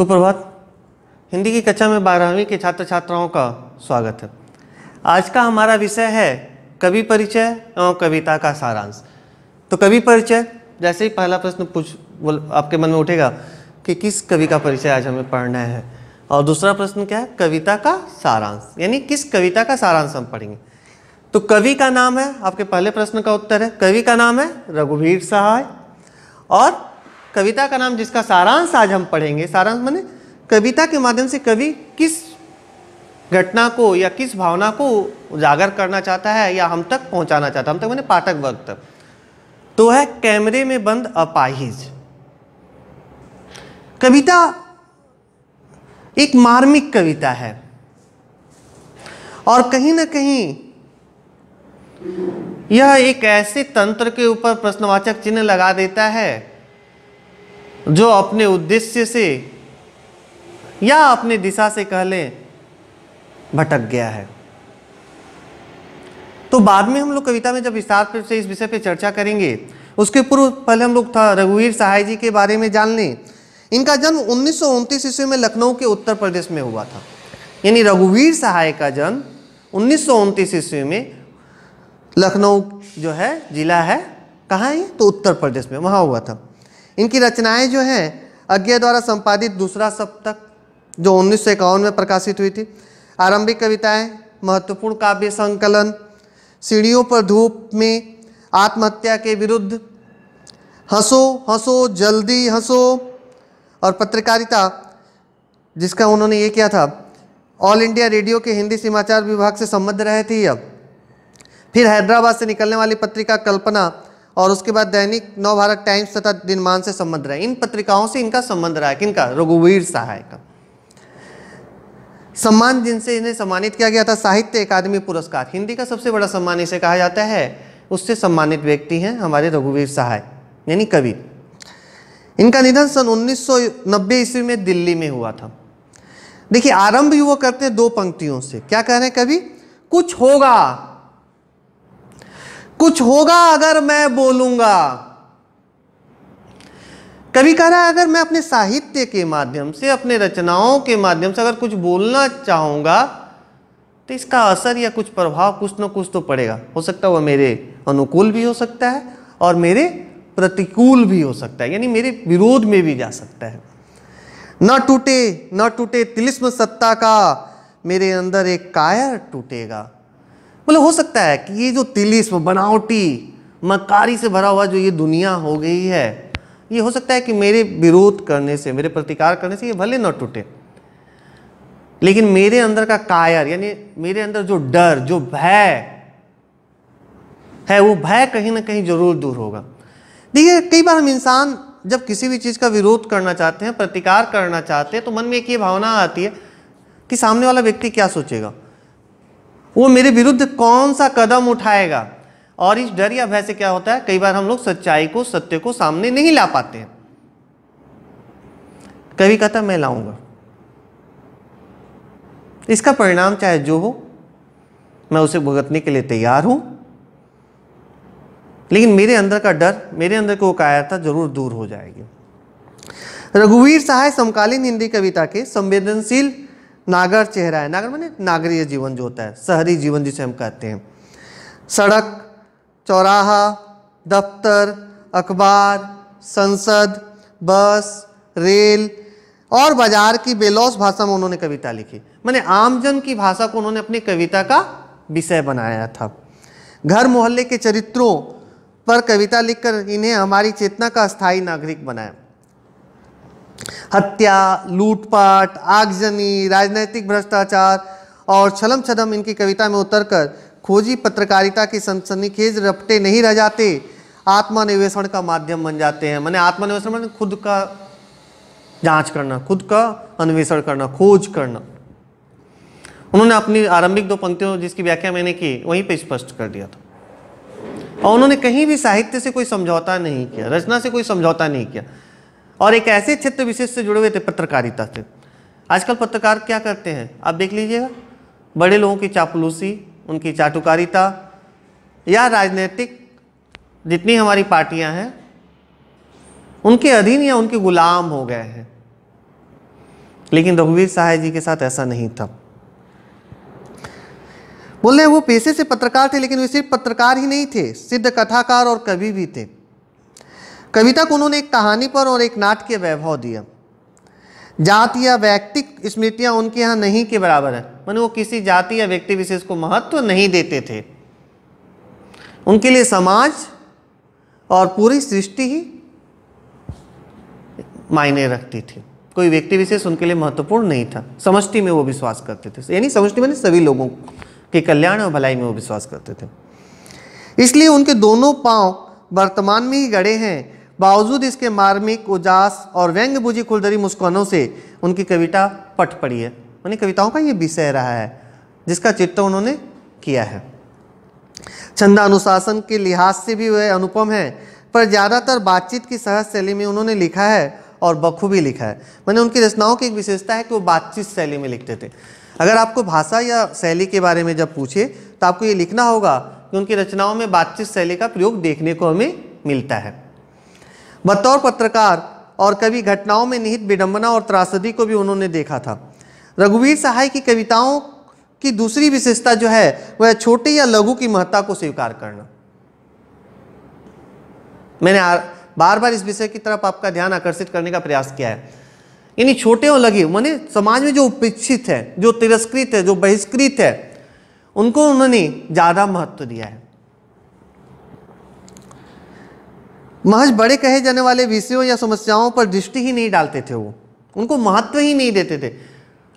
सुप्रभात हिंदी की कक्षा में बारहवीं के छात्र छात्राओं का स्वागत है आज का हमारा विषय है कवि परिचय और कविता का सारांश तो कवि परिचय जैसे ही पहला प्रश्न पूछ बोल आपके मन में उठेगा कि किस कवि का परिचय आज हमें पढ़ना है और दूसरा प्रश्न क्या है कविता का सारांश यानी किस कविता का सारांश हम पढ़ेंगे तो कवि का नाम है आपके पहले प्रश्न का उत्तर है कवि का नाम है रघुवीर सहाय और कविता का नाम जिसका सारांश आज हम पढ़ेंगे सारांश मैंने कविता के माध्यम से कवि किस घटना को या किस भावना को उजागर करना चाहता है या हम तक पहुंचाना चाहता है हम तक मैंने पाठक वर्ग तक तो है कैमरे में बंद अपाहिज कविता एक मार्मिक कविता है और कहीं ना कहीं यह एक ऐसे तंत्र के ऊपर प्रश्नवाचक चिन्ह लगा देता है जो अपने उद्देश्य से या अपने दिशा से कह लें भटक गया है तो बाद में हम लोग कविता में जब विस्तार से इस विषय पर चर्चा करेंगे उसके पूर्व पहले हम लोग था रघुवीर सहाय जी के बारे में जान लें इनका जन्म उन्नीस ईस्वी में लखनऊ के उत्तर प्रदेश में हुआ था यानी रघुवीर सहाय का जन्म उन्नीस ईस्वी में लखनऊ जो है जिला है कहाँ है तो उत्तर प्रदेश में वहाँ हुआ था इनकी रचनाएं जो हैं अज्ञा द्वारा संपादित दूसरा सप्तक जो उन्नीस में प्रकाशित हुई थी आरंभिक कविताएं महत्वपूर्ण काव्य संकलन सीढ़ियों पर धूप में आत्महत्या के विरुद्ध हंसो हंसो जल्दी हंसो और पत्रकारिता जिसका उन्होंने ये किया था ऑल इंडिया रेडियो के हिंदी समाचार विभाग से संबद्ध रहे थे अब फिर हैदराबाद से निकलने वाली पत्रिका कल्पना और उसके बाद दैनिक नव भारत टाइम्स तथा दिनमान से संबंध रहा इन पत्रिकाओं से इनका संबंध रहा है किनका रघुवीर सहाय का सम्मान जिनसे इन्हें सम्मानित किया गया था साहित्य अकादमी पुरस्कार हिंदी का सबसे बड़ा सम्मान इसे कहा जाता है उससे सम्मानित व्यक्ति हैं हमारे रघुवीर सहाय यानी कवि इनका निधन सन 1990 ईस्वी में दिल्ली में हुआ था देखिए आरंभ ही वो करते हैं दो पंक्तियों से क्या कह रहे हैं कवि कुछ होगा कुछ होगा अगर मैं बोलूंगा कभी कह रहा है अगर मैं अपने साहित्य के माध्यम से अपने रचनाओं के माध्यम से अगर कुछ बोलना चाहूंगा तो इसका असर या कुछ प्रभाव कुछ ना कुछ तो पड़ेगा हो सकता है वह मेरे अनुकूल भी हो सकता है और मेरे प्रतिकूल भी हो सकता है यानी मेरे विरोध में भी जा सकता है न टूटे न टूटे तिलिस्म सत्ता का मेरे अंदर एक कायर टूटेगा बोले हो सकता है कि ये जो तिलिस्म बनावटी मकारी से भरा हुआ जो ये दुनिया हो गई है ये हो सकता है कि मेरे विरोध करने से मेरे प्रतिकार करने से ये भले न टूटे लेकिन मेरे अंदर का कायर यानी मेरे अंदर जो डर जो भय है वो भय कहीं ना कहीं जरूर दूर होगा देखिए कई बार हम इंसान जब किसी भी चीज़ का विरोध करना चाहते हैं प्रतिकार करना चाहते हैं तो मन में एक ये भावना आती है कि सामने वाला व्यक्ति क्या सोचेगा वो मेरे विरुद्ध कौन सा कदम उठाएगा और इस डर या भय से क्या होता है कई बार हम लोग सच्चाई को सत्य को सामने नहीं ला पाते हैं कभी कहता मैं लाऊंगा इसका परिणाम चाहे जो हो मैं उसे भुगतने के लिए तैयार हूं लेकिन मेरे अंदर का डर मेरे अंदर की वो कायरता जरूर दूर हो जाएगी रघुवीर सहाय समकालीन हिंदी कविता के संवेदनशील नागर चेहरा है नागर माने नागरीय जीवन जो होता है शहरी जीवन जिसे हम कहते हैं सड़क चौराहा दफ्तर अखबार संसद बस रेल और बाजार की बेलौस भाषा में उन्होंने कविता लिखी मैंने आमजन की भाषा को उन्होंने अपनी कविता का विषय बनाया था घर मोहल्ले के चरित्रों पर कविता लिखकर इन्हें हमारी चेतना का स्थायी नागरिक बनाया हत्या लूटपाट आगजनी राजनैतिक भ्रष्टाचार और छलम छदम इनकी कविता में उतरकर खोजी पत्रकारिता की सनसनीखेज रपटे नहीं रह जाते आत्मनिवेषण का माध्यम बन जाते हैं मैंने आत्मनिवेषण मैंने खुद का जांच करना खुद का अन्वेषण करना खोज करना उन्होंने अपनी आरंभिक दो पंक्तियों जिसकी व्याख्या मैंने की वहीं पर स्पष्ट कर दिया था और उन्होंने कहीं भी साहित्य से कोई समझौता नहीं किया रचना से कोई समझौता नहीं किया और एक ऐसे क्षेत्र विशेष से जुड़े हुए थे पत्रकारिता से आजकल पत्रकार क्या करते हैं आप देख लीजिएगा बड़े लोगों की चापलूसी उनकी चाटुकारिता या राजनीतिक जितनी हमारी पार्टियां हैं उनके अधीन या उनके गुलाम हो गए हैं लेकिन रघुवीर सहाय जी के साथ ऐसा नहीं था बोले वो पेशे से पत्रकार थे लेकिन वे सिर्फ पत्रकार ही नहीं थे सिद्ध कथाकार और कवि भी थे कविता को उन्होंने एक कहानी पर और एक नाटकीय वैभव दिया जाति या व्यक्तिक स्मृतियाँ उनके यहाँ नहीं के बराबर है मैंने वो किसी जाति या व्यक्ति विशेष को महत्व तो नहीं देते थे उनके लिए समाज और पूरी सृष्टि ही मायने रखती थी कोई व्यक्ति विशेष उनके लिए महत्वपूर्ण नहीं था समष्टि में वो विश्वास करते थे यानी समष्टि में सभी लोगों के कल्याण और भलाई में वो विश्वास करते थे इसलिए उनके दोनों पांव वर्तमान में ही गड़े हैं बावजूद इसके मार्मिक उजास और व्यंग बुझी खुलदरी मुस्कानों से उनकी कविता पट पड़ी है उन्हें कविताओं का ये विषय रहा है जिसका चित्र उन्होंने किया है छंदानुशासन के लिहाज से भी वह अनुपम है पर ज़्यादातर बातचीत की सहज शैली में उन्होंने लिखा है और बखूबी लिखा है मैंने उनकी रचनाओं की एक विशेषता है कि वो बातचीत शैली में लिखते थे अगर आपको भाषा या शैली के बारे में जब पूछे तो आपको ये लिखना होगा कि उनकी रचनाओं में बातचीत शैली का प्रयोग देखने को हमें मिलता है बतौर पत्रकार और कवि घटनाओं में निहित विडंबना और त्रासदी को भी उन्होंने देखा था रघुवीर सहाय की कविताओं की दूसरी विशेषता जो है वह छोटे या लघु की महत्ता को स्वीकार करना मैंने बार बार इस विषय की तरफ आपका ध्यान आकर्षित करने का प्रयास किया है यानी छोटे और लघु माने समाज में जो उपेक्षित है जो तिरस्कृत है जो बहिष्कृत है उनको उन्होंने ज़्यादा महत्व दिया है महज बड़े कहे जाने वाले विषयों या समस्याओं पर दृष्टि ही नहीं डालते थे वो उनको महत्व ही नहीं देते थे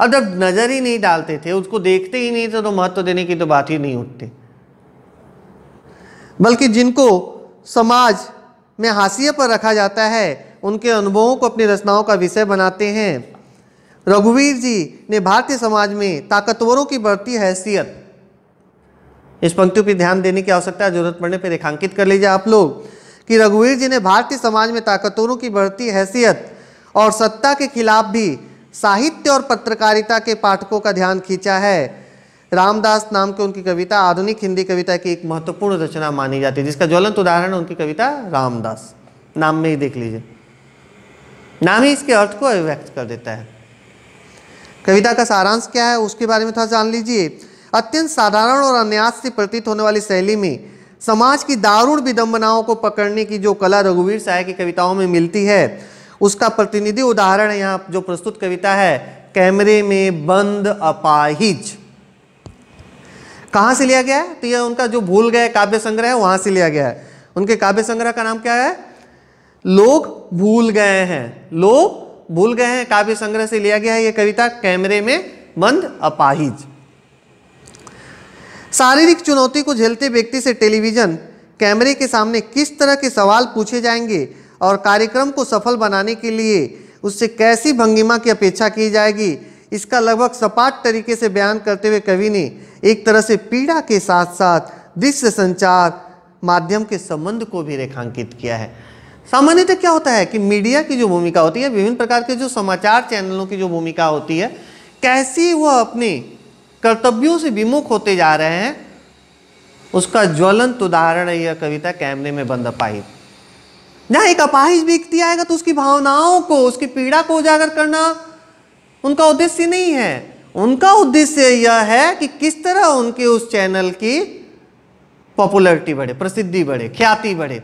अब जब नज़र ही नहीं डालते थे उसको देखते ही नहीं थे तो महत्व देने की तो बात ही नहीं उठती बल्कि जिनको समाज में हाशिए पर रखा जाता है उनके अनुभवों को अपनी रचनाओं का विषय बनाते हैं रघुवीर जी ने भारतीय समाज में ताकतवरों की बढ़ती हैसियत इस पंक्तियों पर ध्यान देने की आवश्यकता है जरूरत पड़ने पर रेखांकित कर लीजिए आप लोग कि रघुवीर जी ने भारतीय समाज में ताकतवरों की बढ़ती हैसियत और सत्ता के खिलाफ भी साहित्य और पत्रकारिता के पाठकों का ध्यान खींचा है रामदास नाम की उनकी कविता आधुनिक हिंदी कविता की एक महत्वपूर्ण रचना मानी जाती है जिसका ज्वलंत उदाहरण है उनकी कविता रामदास नाम में ही देख लीजिए नाम ही इसके अर्थ को अभिव्यक्त कर देता है कविता का सारांश क्या है उसके बारे में थोड़ा जान लीजिए अत्यंत साधारण और अन्यास से प्रतीत होने वाली शैली में समाज की दारुण विडम्बनाओं को पकड़ने की जो कला रघुवीर साय की कविताओं में मिलती है उसका प्रतिनिधि उदाहरण यहाँ जो प्रस्तुत कविता है कैमरे में बंद अपाहिज कहाँ से लिया गया है तो यह उनका जो भूल गए काव्य संग्रह है वहां से लिया गया है उनके काव्य संग्रह का नाम क्या है लोग भूल गए हैं लोग भूल गए हैं काव्य संग्रह से लिया गया है यह कविता कैमरे में बंद अपाहिज शारीरिक चुनौती को झेलते व्यक्ति से टेलीविजन कैमरे के सामने किस तरह के सवाल पूछे जाएंगे और कार्यक्रम को सफल बनाने के लिए उससे कैसी भंगिमा की अपेक्षा की जाएगी इसका लगभग सपाट तरीके से बयान करते हुए कवि ने एक तरह से पीड़ा के साथ साथ दृश्य संचार माध्यम के संबंध को भी रेखांकित किया है सामान्यतः क्या होता है कि मीडिया की जो भूमिका होती है विभिन्न प्रकार के जो समाचार चैनलों की जो भूमिका होती है कैसी वह अपनी कर्तव्यों से विमुख होते जा रहे हैं उसका ज्वलंत उदाहरण है यह कविता कैमरे में बंद अपाहिज जहां एक अपाहिज व्यक्ति आएगा तो उसकी भावनाओं को उसकी पीड़ा को उजागर करना उनका उद्देश्य नहीं है उनका उद्देश्य यह है कि किस तरह उनके उस चैनल की पॉपुलरिटी बढ़े प्रसिद्धि बढ़े ख्याति बढ़े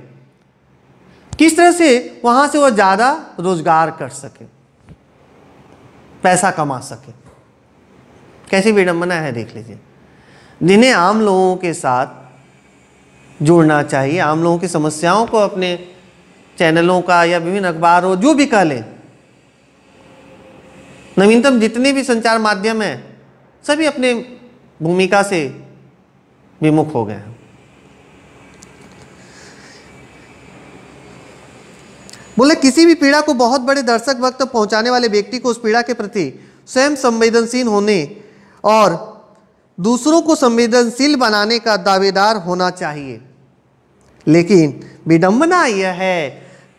किस तरह से वहां से वह ज़्यादा रोजगार कर सके पैसा कमा सके कैसी विडंबना है देख लीजिए जिन्हें आम लोगों के साथ जुड़ना चाहिए आम लोगों की समस्याओं को अपने चैनलों का या विभिन्न अखबारों जो भी कह लें नवीनतम जितने भी संचार माध्यम हैं सभी अपने भूमिका से विमुख हो गए हैं बोले किसी भी पीड़ा को बहुत बड़े दर्शक वक्त पहुंचाने वाले व्यक्ति को उस पीड़ा के प्रति स्वयं संवेदनशील होने और दूसरों को संवेदनशील बनाने का दावेदार होना चाहिए लेकिन विडंबना यह है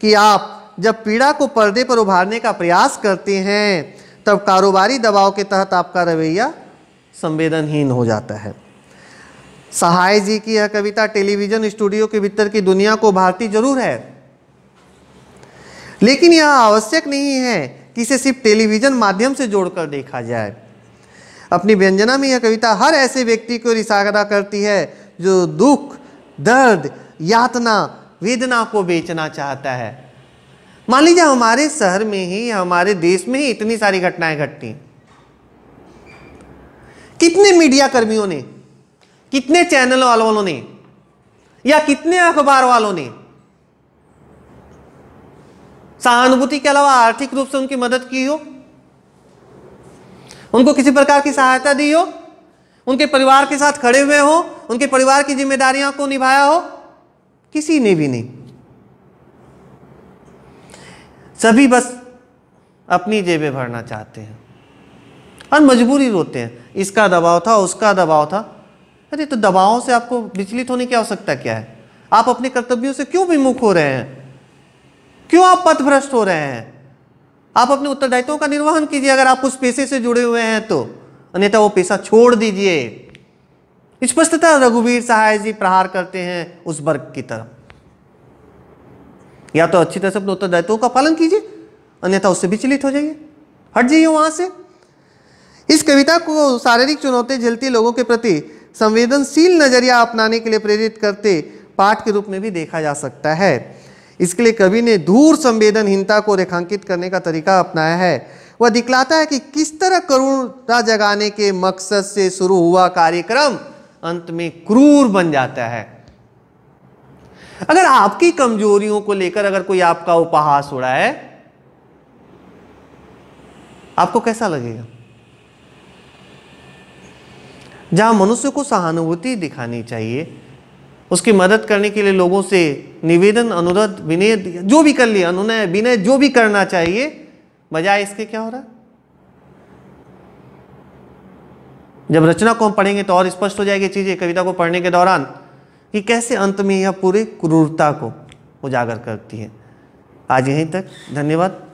कि आप जब पीड़ा को पर्दे पर उभारने का प्रयास करते हैं तब कारोबारी दबाव के तहत आपका रवैया संवेदनहीन हो जाता है सहाय जी की यह कविता टेलीविजन स्टूडियो के भीतर की दुनिया को भारती जरूर है लेकिन यह आवश्यक नहीं है कि इसे सिर्फ टेलीविजन माध्यम से जोड़कर देखा जाए अपनी व्यंजना में यह कविता हर ऐसे व्यक्ति को रिसागरा करती है जो दुख दर्द यातना वेदना को बेचना चाहता है मान लीजिए हमारे शहर में ही हमारे देश में ही इतनी सारी घटनाएं घटती कितने मीडिया कर्मियों ने कितने चैनल वालों ने या कितने अखबार वालों ने सहानुभूति के अलावा आर्थिक रूप से उनकी मदद की हो उनको किसी प्रकार की सहायता दी हो उनके परिवार के साथ खड़े हुए हो उनके परिवार की जिम्मेदारियों को निभाया हो किसी ने भी नहीं सभी बस अपनी जेबें भरना चाहते हैं और मजबूरी रोते हैं इसका दबाव था उसका दबाव था अरे तो दबावों से आपको विचलित होने की आवश्यकता क्या है आप अपने कर्तव्यों से क्यों विमुख हो रहे हैं क्यों आप पथभ्रष्ट हो रहे हैं आप अपने उत्तरदायित्व का निर्वहन कीजिए अगर आप उस पेशे से जुड़े हुए हैं तो अन्यथा वो पेशा छोड़ दीजिए स्पष्टता रघुवीर सहाय जी प्रहार करते हैं उस वर्ग की तरफ या तो अच्छी तरह से अपने उत्तरदायित्व का पालन कीजिए अन्यथा उससे विचलित हो जाइए हट जाइए वहां से इस कविता को शारीरिक चुनौती झेलती लोगों के प्रति संवेदनशील नजरिया अपनाने के लिए प्रेरित करते पाठ के रूप में भी देखा जा सकता है इसके लिए कवि ने दूर संवेदनहीनता को रेखांकित करने का तरीका अपनाया है वह दिखलाता है कि किस तरह करुणता जगाने के मकसद से शुरू हुआ कार्यक्रम अंत में क्रूर बन जाता है अगर आपकी कमजोरियों को लेकर अगर कोई आपका उपहास हो रहा है आपको कैसा लगेगा जहां मनुष्य को सहानुभूति दिखानी चाहिए उसकी मदद करने के लिए लोगों से निवेदन अनुरोध विनय जो भी कर लिया अनुनय विनय जो भी करना चाहिए बजाय इसके क्या हो रहा जब रचना को हम पढ़ेंगे तो और स्पष्ट हो जाएगी चीज़ें कविता को पढ़ने के दौरान कि कैसे अंत में यह पूरी क्रूरता को उजागर करती है आज यहीं तक धन्यवाद